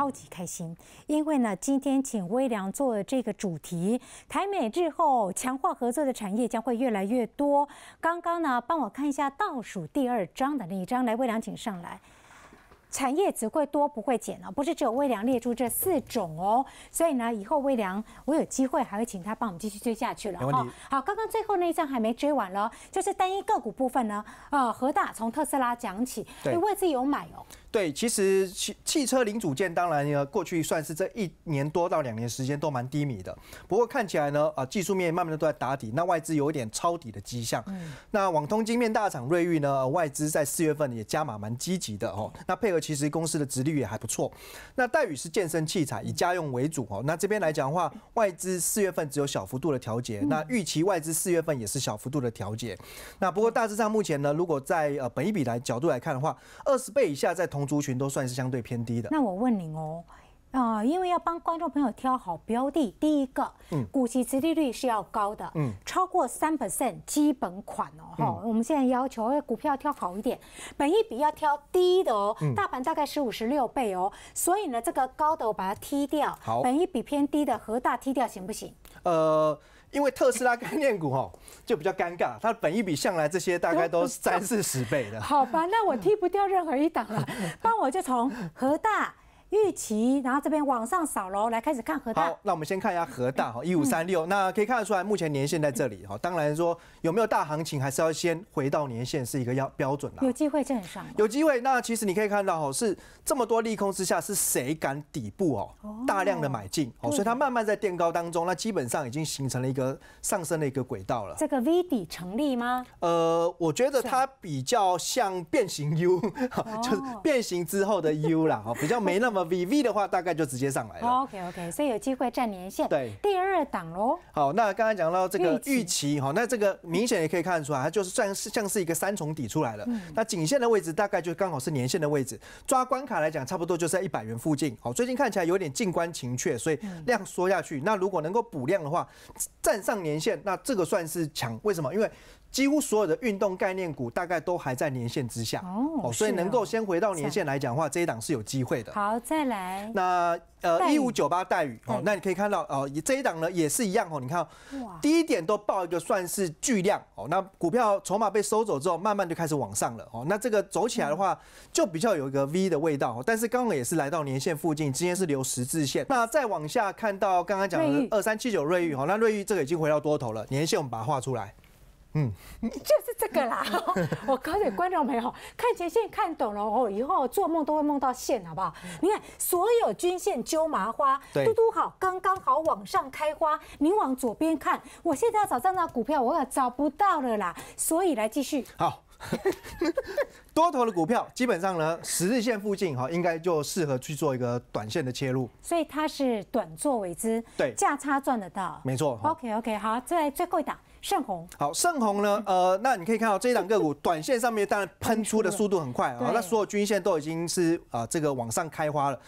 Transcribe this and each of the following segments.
超级开心，因为呢，今天请微良做这个主题，台美日后强化合作的产业将会越来越多。刚刚呢，帮我看一下倒数第二张的那一张，来，微良，请上来。产业只会多不会减哦，不是只有微良列出这四种哦，所以呢，以后微良我有机会还会请他帮我们继续追下去了哈。好，刚刚最后那一张还没追完了，就是单一个股部分呢，呃，和大从特斯拉讲起，对，位置有买哦。对，其实汽汽车零组件当然呢，过去算是这一年多到两年时间都蛮低迷的，不过看起来呢，啊技术面慢慢的都在打底，那外资有一点抄底的迹象。那网通晶面大厂瑞昱呢，外资在四月份也加码蛮积极的哦。那配合其实公司的殖率也还不错。那待遇是健身器材以家用为主哦。那这边来讲的话，外资四月份只有小幅度的调节，那预期外资四月份也是小幅度的调节。那不过大致上目前呢，如果在呃本一比来角度来看的话，二十倍以下在同租群都算是相对偏低的。那我问你哦，啊，因为要帮观众朋友挑好标的，第一个，嗯，股息殖利率是要高的，嗯，超过三 percent 基本款哦，哈，我们现在要求股票挑好一点，本一比要挑低的哦，大盘大概十五十六倍哦，所以呢，这个高的我把它踢掉，好，本一比偏低的和大踢掉行不行？呃。因为特斯拉概念股哦，就比较尴尬，它的本意比向来这些大概都 三四十倍的。好吧，那我踢不掉任何一档了，帮我就从和大。预期，然后这边往上扫楼来开始看核大。好，那我们先看一下核大哈，一五三六。那可以看得出来，目前年限在这里哈。当然说有没有大行情，还是要先回到年限是一个要标准啦。有机会，这很爽。有机会，那其实你可以看到哈，是这么多利空之下，是谁敢底部哦大量的买进哦？所以它慢慢在垫高当中，那基本上已经形成了一个上升的一个轨道了。这个 V 底成立吗？呃，我觉得它比较像变形 U，就是变形之后的 U 啦，哈，比较没那么。V V 的话，大概就直接上来了。OK OK，所以有机会占年线，第二档喽。好，那刚才讲到这个预期，哈，那这个明显也可以看得出来，它就是算是像是一个三重底出来了。那颈线的位置大概就刚好是年线的位置，抓关卡来讲，差不多就在一百元附近。好，最近看起来有点静观情却，所以量缩下去。那如果能够补量的话，占上年线，那这个算是强。为什么？因为几乎所有的运动概念股大概都还在年线之下哦，所以能够先回到年线来讲话，这一档是有机会的。好，再来那呃一五九八待遇哦，那你可以看到哦，这一档呢也是一样哦。你看，第一点都报一个算是巨量哦，那股票筹码被收走之后，慢慢就开始往上了哦。那这个走起来的话，就比较有一个 V 的味道哦。但是刚刚也是来到年线附近，今天是留十字线。那再往下看到刚刚讲的二三七九瑞玉哦，那瑞玉这个已经回到多头了，年线我们把它画出来。嗯，就是这个啦。我搞点观众朋友看前线，看懂了哦，以后做梦都会梦到线，好不好？你看所有均线揪麻花，嘟都都好，刚刚好往上开花。您往左边看，我现在要找这张股票，我找不到了啦。所以来继续。好，多头的股票基本上呢，十日线附近哈，应该就适合去做一个短线的切入。所以它是短做为之，对，价差赚得到，没错。OK OK，好，再来最后一档。盛虹，好，盛虹呢？呃，那你可以看到这一档个股，短线上面当然喷出的速度很快啊。那所有均线都已经是啊，这个往上开花了。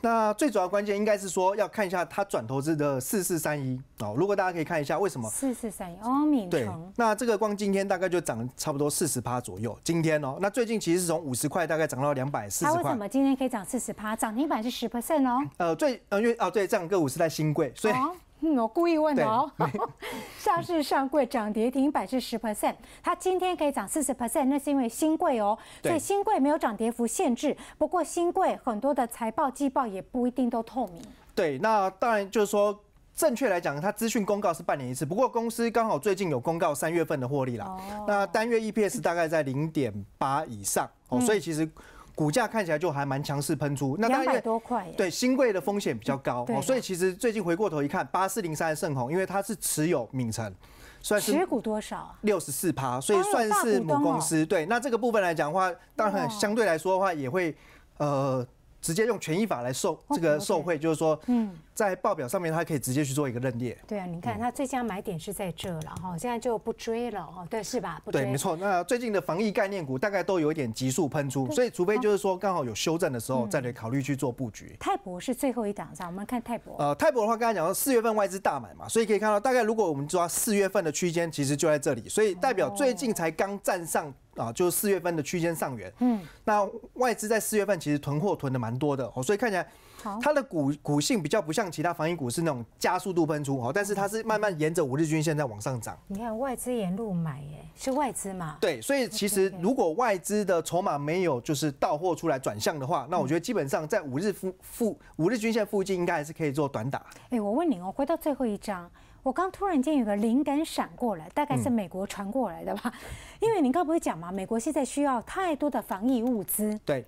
那最主要关键应该是说，要看一下它转投资的四四三一哦。如果大家可以看一下，为什么四四三一哦，闽成。对，那这个光今天大概就涨差不多四十趴左右。今天哦，那最近其实从五十块大概涨到两百四十块。它为什么今天可以涨四十趴？涨停板是十 percent 哦。呃，最呃因为啊对，这两个股是在新贵，所以。嗯，我故意问的哦。上市上柜涨跌停板是十 percent，它今天可以涨四十 percent，那是因为新贵哦。所以新贵没有涨跌幅限制，不过新贵很多的财报、季报也不一定都透明。对，那当然就是说，正确来讲，它资讯公告是半年一次，不过公司刚好最近有公告三月份的获利啦。哦。那单月 EPS 大概在零点八以上哦，所以其实。股价看起来就还蛮强势喷出，那多块，对新贵的风险比较高，所以其实最近回过头一看，八四零三的盛虹，因为它是持有敏城。算是持股多少六十四趴，所以算是母公司。对，那这个部分来讲的话，当然相对来说的话，也会呃。直接用权益法来受这个受贿，就是说，在报表上面，他可以直接去做一个认列。对啊，你看他最佳买点是在这了哈，现在就不追了哦，对是吧？对，没错。那最近的防疫概念股大概都有一点急速喷出，所以除非就是说刚好有修正的时候，再来考虑去做布局。泰博是最后一档，上我们看泰博。呃，泰博的话刚才讲到四月份外资大买嘛，所以可以看到，大概如果我们抓四月份的区间，其实就在这里，所以代表最近才刚站上。啊，就是四月份的区间上缘。嗯，那外资在四月份其实囤货囤的蛮多的，哦，所以看起来它的股股性比较不像其他防疫股是那种加速度喷出，哦，但是它是慢慢沿着五日均线在往上涨。你看外资沿路买，耶，是外资嘛？对，所以其实如果外资的筹码没有就是到货出来转向的话，那我觉得基本上在五日附附五日均线附近应该还是可以做短打。哎，我问你哦，回到最后一张。我刚突然间有个灵感闪过来，大概是美国传过来的吧？因为您刚不是讲嘛，美国现在需要太多的防疫物资，对，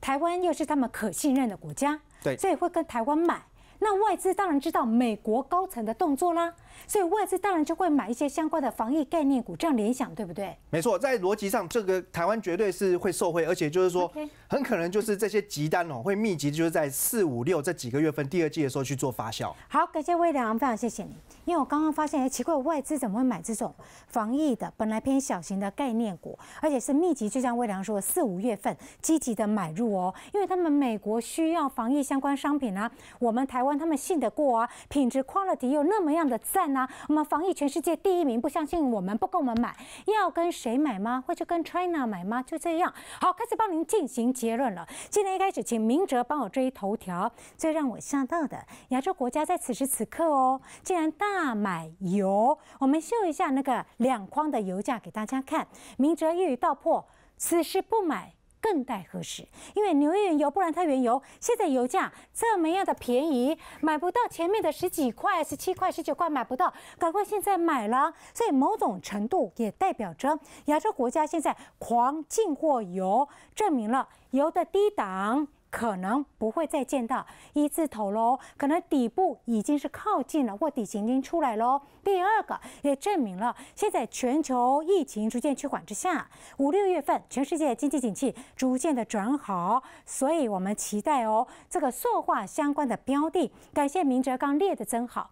台湾又是他们可信任的国家，对，所以会跟台湾买。那外资当然知道美国高层的动作啦。所以外资当然就会买一些相关的防疫概念股，这样联想对不对？没错，在逻辑上，这个台湾绝对是会受惠，而且就是说，很可能就是这些急单哦，会密集就是在四五六这几个月份，第二季的时候去做发酵。好，感谢微良，非常谢谢你。因为我刚刚发现，哎，奇怪，外资怎么会买这种防疫的本来偏小型的概念股，而且是密集，就像微良说，四五月份积极的买入哦，因为他们美国需要防疫相关商品啊，我们台湾他们信得过啊，品质 quality 又那么样的。赞呢，我们防疫全世界第一名，不相信我们不跟我们买，要跟谁买吗？会去跟 China 买吗？就这样。好，开始帮您进行结论了。今天一开始，请明哲帮我追头条。最让我吓到的，亚洲国家在此时此刻哦，竟然大买油。我们秀一下那个两筐的油价给大家看。明哲一语道破：此时不买。更待何时？因为纽约原油，不然它原油现在油价这么样的便宜，买不到前面的十几块、十七块、十九块买不到，赶快现在买了。所以某种程度也代表着亚洲国家现在狂进货油，证明了油的低档。可能不会再见到一字头喽，可能底部已经是靠近了，或底型已经出来喽。第二个也证明了，现在全球疫情逐渐趋缓之下，五六月份全世界经济景气逐渐的转好，所以我们期待哦，这个塑化相关的标的。感谢明哲刚列的真好，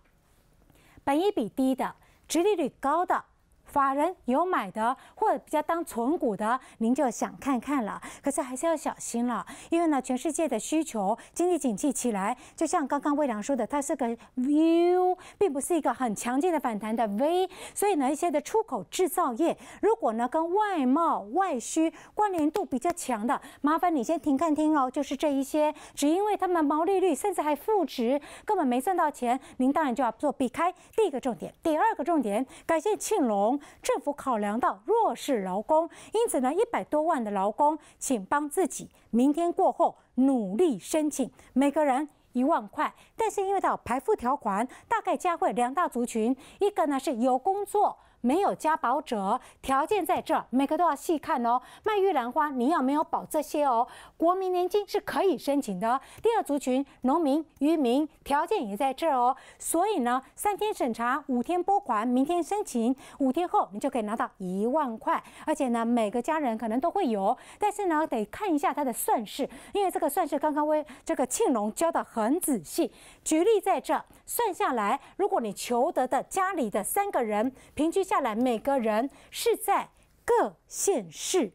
本一比低的，殖利率高的。法人有买的或者比较当存股的，您就想看看了。可是还是要小心了，因为呢，全世界的需求经济景气起来，就像刚刚魏良说的，它是个 w 并不是一个很强劲的反弹的 V。所以呢，一些的出口制造业，如果呢跟外贸、外需关联度比较强的，麻烦你先停看听哦。就是这一些，只因为他们毛利率甚至还负值，根本没赚到钱，您当然就要做避开。第一个重点，第二个重点，感谢庆隆。政府考量到弱势劳工，因此呢，一百多万的劳工，请帮自己明天过后努力申请，每个人一万块。但是因为到排付条款，大概加会两大族群，一个呢是有工作。没有加保者条件在这，每个都要细看哦。卖玉兰花，你有没有保这些哦？国民年金是可以申请的。第二族群农民渔民条件也在这哦。所以呢，三天审查，五天拨款，明天申请，五天后你就可以拿到一万块。而且呢，每个家人可能都会有，但是呢，得看一下他的算式，因为这个算式刚刚为这个庆隆教的很仔细。举例在这，算下来，如果你求得的家里的三个人平均。下来，每个人是在各县市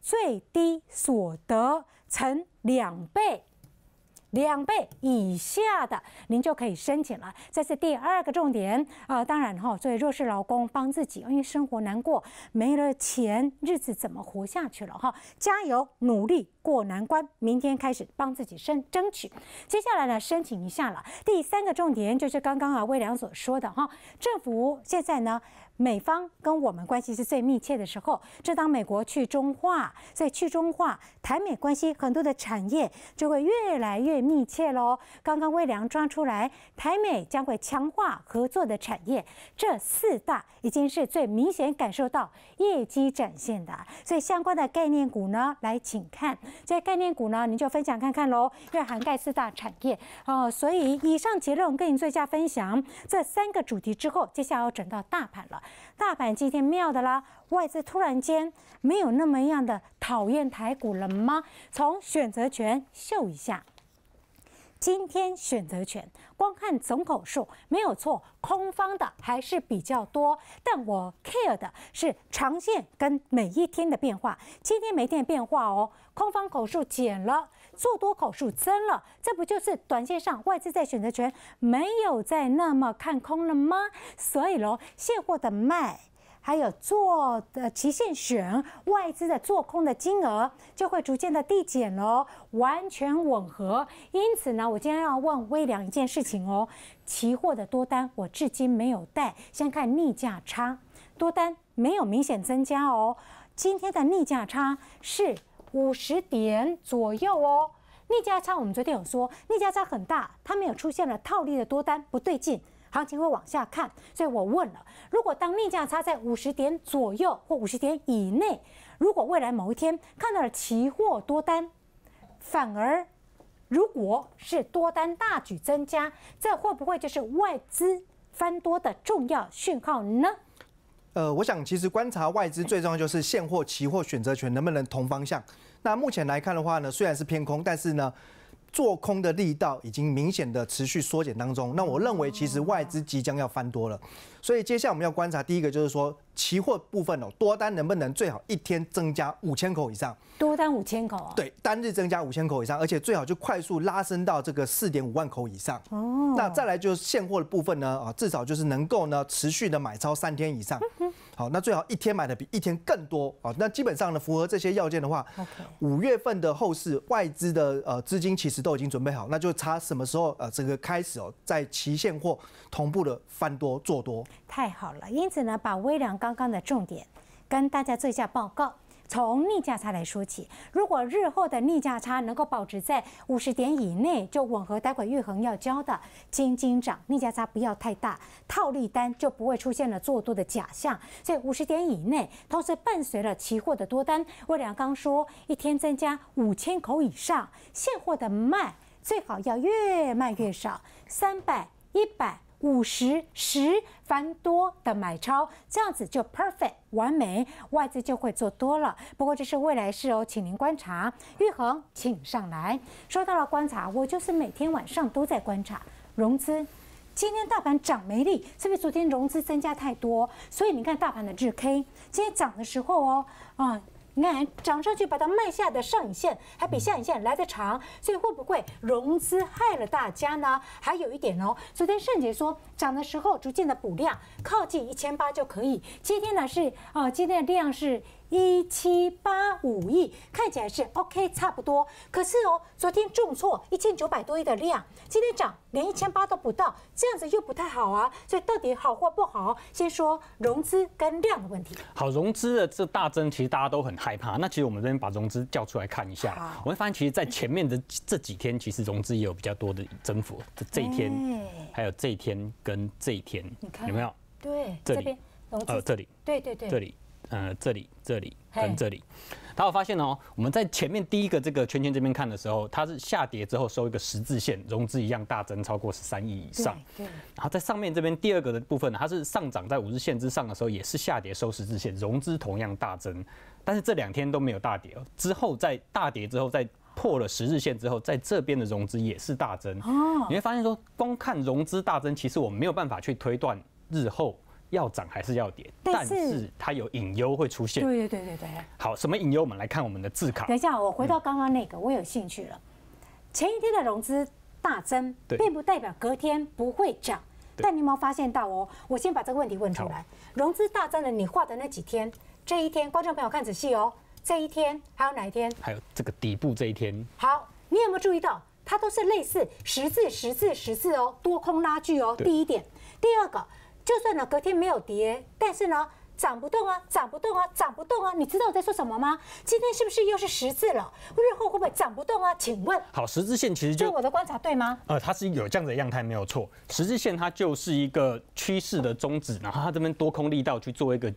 最低所得乘两倍，两倍以下的，您就可以申请了。这是第二个重点啊！当然哈，作为弱势劳工帮自己，因为生活难过，没了钱，日子怎么活下去了哈？加油，努力过难关。明天开始帮自己申争取。接下来呢，申请一下了。第三个重点就是刚刚啊，微良所说的哈，政府现在呢。美方跟我们关系是最密切的时候，这当美国去中化，在去中化台美关系很多的产业就会越来越密切喽。刚刚魏良抓出来，台美将会强化合作的产业，这四大已经是最明显感受到业绩展现的，所以相关的概念股呢，来请看这概念股呢，你就分享看看喽，因为涵盖四大产业哦，所以以上结论跟你做一下分享。这三个主题之后，接下来要转到大盘了。大盘今天妙的啦，外资突然间没有那么样的讨厌台股了吗？从选择权秀一下，今天选择权光看总口数没有错，空方的还是比较多。但我 care 的是长线跟每一天的变化，今天每天变化哦，空方口数减了。做多口数增了，这不就是短线上外资在选择权没有再那么看空了吗？所以喽，现货的卖，还有做呃期限选外资的做空的金额就会逐渐的递减喽，完全吻合。因此呢，我今天要问微良一件事情哦，期货的多单我至今没有带，先看逆价差，多单没有明显增加哦。今天的逆价差是。五十点左右哦，逆价差我们昨天有说逆价差很大，它没有出现了套利的多单，不对劲，行情会往下看。所以我问了，如果当逆价差在五十点左右或五十点以内，如果未来某一天看到了期货多单，反而如果是多单大举增加，这会不会就是外资翻多的重要讯号呢？呃，我想其实观察外资最重要就是现货、期货、选择权能不能同方向。那目前来看的话呢，虽然是偏空，但是呢。做空的力道已经明显的持续缩减当中，那我认为其实外资即将要翻多了，所以接下来我们要观察第一个就是说期货部分哦，多单能不能最好一天增加五千口以上？多单五千口啊？对，单日增加五千口以上，而且最好就快速拉升到这个四点五万口以上。哦。那再来就是现货的部分呢啊，至少就是能够呢持续的买超三天以上。好，那最好一天买的比一天更多啊。那基本上呢，符合这些要件的话，五月份的后市外资的呃资金其实都已经准备好，那就差什么时候呃这个开始哦，在期现货同步的翻多做多。太好了，因此呢，把微良刚刚的重点跟大家做一下报告。从逆价差来说起，如果日后的逆价差能够保持在五十点以内，就吻合待会玉恒要交的金金涨逆价差不要太大，套利单就不会出现了做多的假象。所以五十点以内，同时伴随了期货的多单，魏良刚说一天增加五千口以上，现货的卖最好要越卖越少，三百一百。五十十翻多的买超，这样子就 perfect 完美，外资就会做多了。不过这是未来事哦，请您观察。玉恒，请上来说到了观察，我就是每天晚上都在观察融资。今天大盘涨没力，是不是昨天融资增加太多，所以你看大盘的日 K 今天涨的时候哦，啊。你看涨上去把它卖下的上影线还比下影线来的长，所以会不会融资害了大家呢？还有一点哦，昨天盛姐说涨的时候逐渐的补量，靠近一千八就可以。今天呢是啊，今天的量是。一七八五亿，看起来是 OK，差不多。可是哦，昨天重挫一千九百多亿的量，今天涨连一千八都不到，这样子又不太好啊。所以到底好或不好，先说融资跟量的问题。好，融资的这大增，其实大家都很害怕。那其实我们这边把融资叫出来看一下，我会发现，其实，在前面的这几天，其实融资也有比较多的增幅。这这一天，还有这一天跟这一天，你看有没有？对，这边融这里，对对对，这里。呃这里、这里跟这里，然后发现哦，我们在前面第一个这个圈圈这边看的时候，它是下跌之后收一个十字线，融资一样大增超过十三亿以上。对。然后在上面这边第二个的部分，它是上涨在五日线之上的时候，也是下跌收十字线，融资同样大增，但是这两天都没有大跌哦。之后在大跌之后，在破了十日线之后，在这边的融资也是大增。哦。你会发现说，光看融资大增，其实我们没有办法去推断日后。要涨还是要跌？但是它有隐忧会出现。对对对对对。好，什么隐忧？我们来看我们的字卡。等一下，我回到刚刚那个，我有兴趣了。前一天的融资大增，并不代表隔天不会涨。但你有发现到哦？我先把这个问题问出来。融资大增的你画的那几天，这一天，观众朋友看仔细哦。这一天还有哪一天？还有这个底部这一天。好，你有没有注意到？它都是类似十字、十字、十字哦，多空拉锯哦。第一点，第二个。就算呢，隔天没有跌，但是呢，涨不动啊，涨不动啊，涨不动啊，你知道我在说什么吗？今天是不是又是十字了？日后会不会涨不动啊？请问，好，十字线其实就我的观察对吗？呃，它是有这样的样态没有错，十字线它就是一个趋势的终止，然后它这边多空力道去做一个。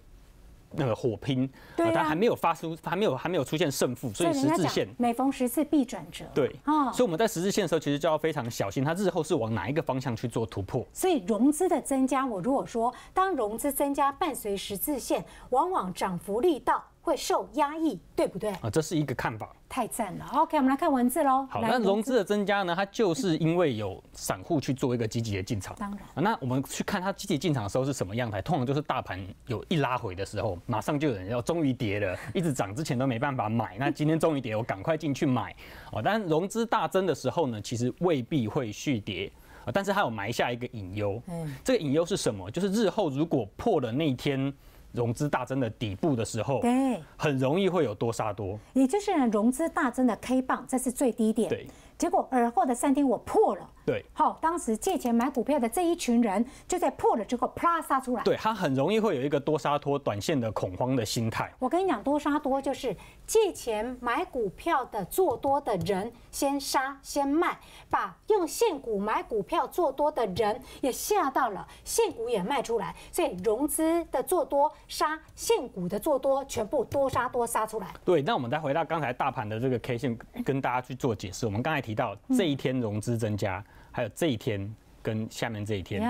那个火拼，对、它还没有发生，还没有还没有出现胜负，所以十字线每逢十字必转折。对，所以我们在十字线的时候，其实就要非常小心，它日后是往哪一个方向去做突破。所以融资的增加，我如果说当融资增加伴随十字线，往往涨幅力道。会受压抑，对不对啊？这是一个看法。太赞了，OK，我们来看文字喽。好，那融资的增加呢，它就是因为有散户去做一个积极的进场。当然，那我们去看它积极进场的时候是什么样态？通常就是大盘有一拉回的时候，马上就有人要终于跌了，一直涨之前都没办法买，那今天终于跌，我赶快进去买哦。但融资大增的时候呢，其实未必会续跌啊，但是它有埋下一个隐忧。嗯，这个隐忧是什么？就是日后如果破了那一天。融资大增的底部的时候，对，很容易会有多杀多，也就是融资大增的 K 棒，这是最低点。对。结果尔后的三天我破了，对，好，当时借钱买股票的这一群人就在破了之后啪杀出来，对他很容易会有一个多杀多短线的恐慌的心态。我跟你讲，多杀多就是借钱买股票的做多的人先杀先卖，把用现股买股票做多的人也吓到了，现股也卖出来，所以融资的做多杀现股的做多全部多杀多杀出来。对，那我们再回到刚才大盘的这个 K 线跟大家去做解释，我们刚才。提到这一天融资增加，还有这一天跟下面这一天，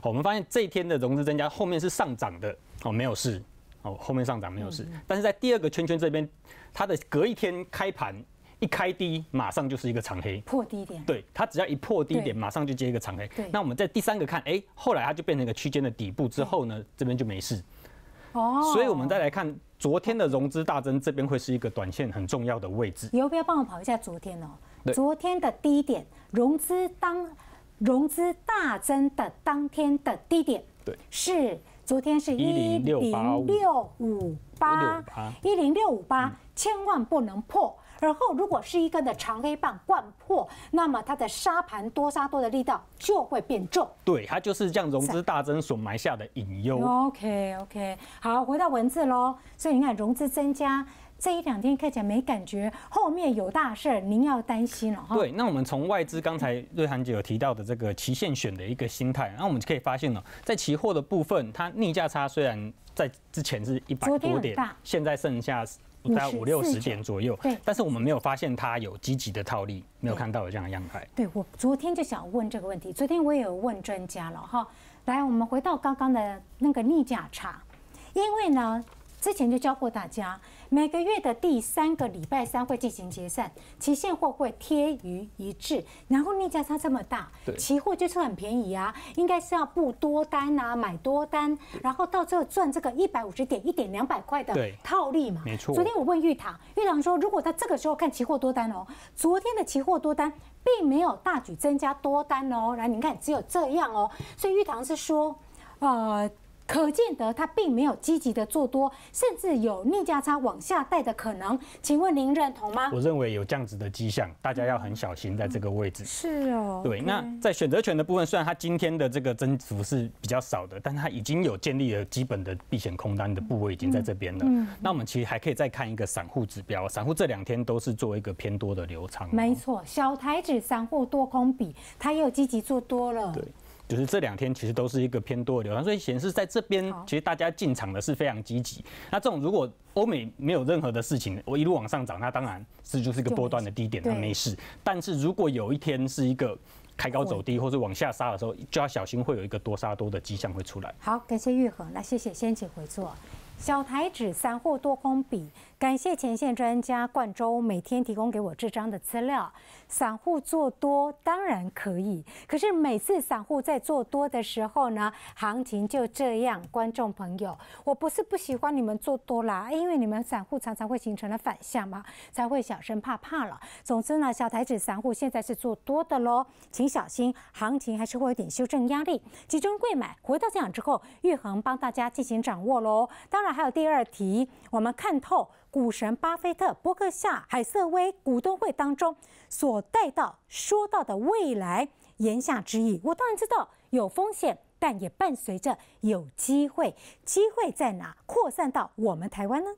好，我们发现这一天的融资增加后面是上涨的哦，没有事哦，后面上涨没有事。但是在第二个圈圈这边，它的隔一天开盘一开低，马上就是一个长黑破低点，对，它只要一破低点，马上就接一个长黑。那我们在第三个看，哎，后来它就变成一个区间的底部之后呢，这边就没事哦。所以我们再来看昨天的融资大增，这边会是一个短线很重要的位置。你要不要帮我跑一下昨天哦？昨天的低点，融资当融资大增的当天的低点，对，是昨天是一零六五八，一零六五八千万不能破。而后如果是一根的长黑棒灌破，那么它的沙盘多杀多的力道就会变重。对，它就是这样融资大增所埋下的隐忧。OK OK，好，回到文字喽。所以你看，融资增加。这一两天看起来没感觉，后面有大事，您要担心了哈。对，那我们从外资刚才瑞涵姐有提到的这个期限选的一个心态，那我们可以发现了，在期货的部分，它逆价差虽然在之前是一百多点，现在剩下在五六十点左右，对。但是我们没有发现它有积极的套利，没有看到有这样的样态。对我昨天就想问这个问题，昨天我也有问专家了哈。来，我们回到刚刚的那个逆价差，因为呢，之前就教过大家。每个月的第三个礼拜三会进行结算，期现货会贴于一致，然后逆价差这么大，期货就是很便宜啊，应该是要布多单啊，买多单，然后到最后赚这个一百五十点一点两百块的套利嘛。没错。昨天我问玉堂，玉堂说如果他这个时候看期货多单哦，昨天的期货多单并没有大举增加多单哦，来，你看只有这样哦，所以玉堂是说，呃。可见得他并没有积极的做多，甚至有逆价差往下带的可能。请问您认同吗？我认为有这样子的迹象，大家要很小心在这个位置。是哦。对，那在选择权的部分，虽然它今天的这个增幅是比较少的，但它已经有建立了基本的避险空单的部位已经在这边了。嗯。那我们其实还可以再看一个散户指标，散户这两天都是做一个偏多的流仓。没错，小台指散户多空比，它又积极做多了。对。就是这两天其实都是一个偏多的流，所以显示在这边其实大家进场的是非常积极。那这种如果欧美没有任何的事情，我一路往上涨，那当然是就是一个波段的低点，那没事。但是如果有一天是一个开高走低或者往下杀的时候，就要小心会有一个多杀多的迹象会出来。好，感谢玉恒，那谢谢，先请回座。小台指散货多空比。感谢前线专家冠周每天提供给我这张的资料。散户做多当然可以，可是每次散户在做多的时候呢，行情就这样。观众朋友，我不是不喜欢你们做多啦，因为你们散户常常会形成了反向嘛，才会小生怕怕了。总之呢，小台子散户现在是做多的喽，请小心，行情还是会有点修正压力。集中贵买，回到这样之后，玉恒帮大家进行掌握喽。当然还有第二题，我们看透。股神巴菲特、伯克夏、海瑟威股东会当中所带到、说到的未来，言下之意，我当然知道有风险，但也伴随着有机会。机会在哪？扩散到我们台湾呢？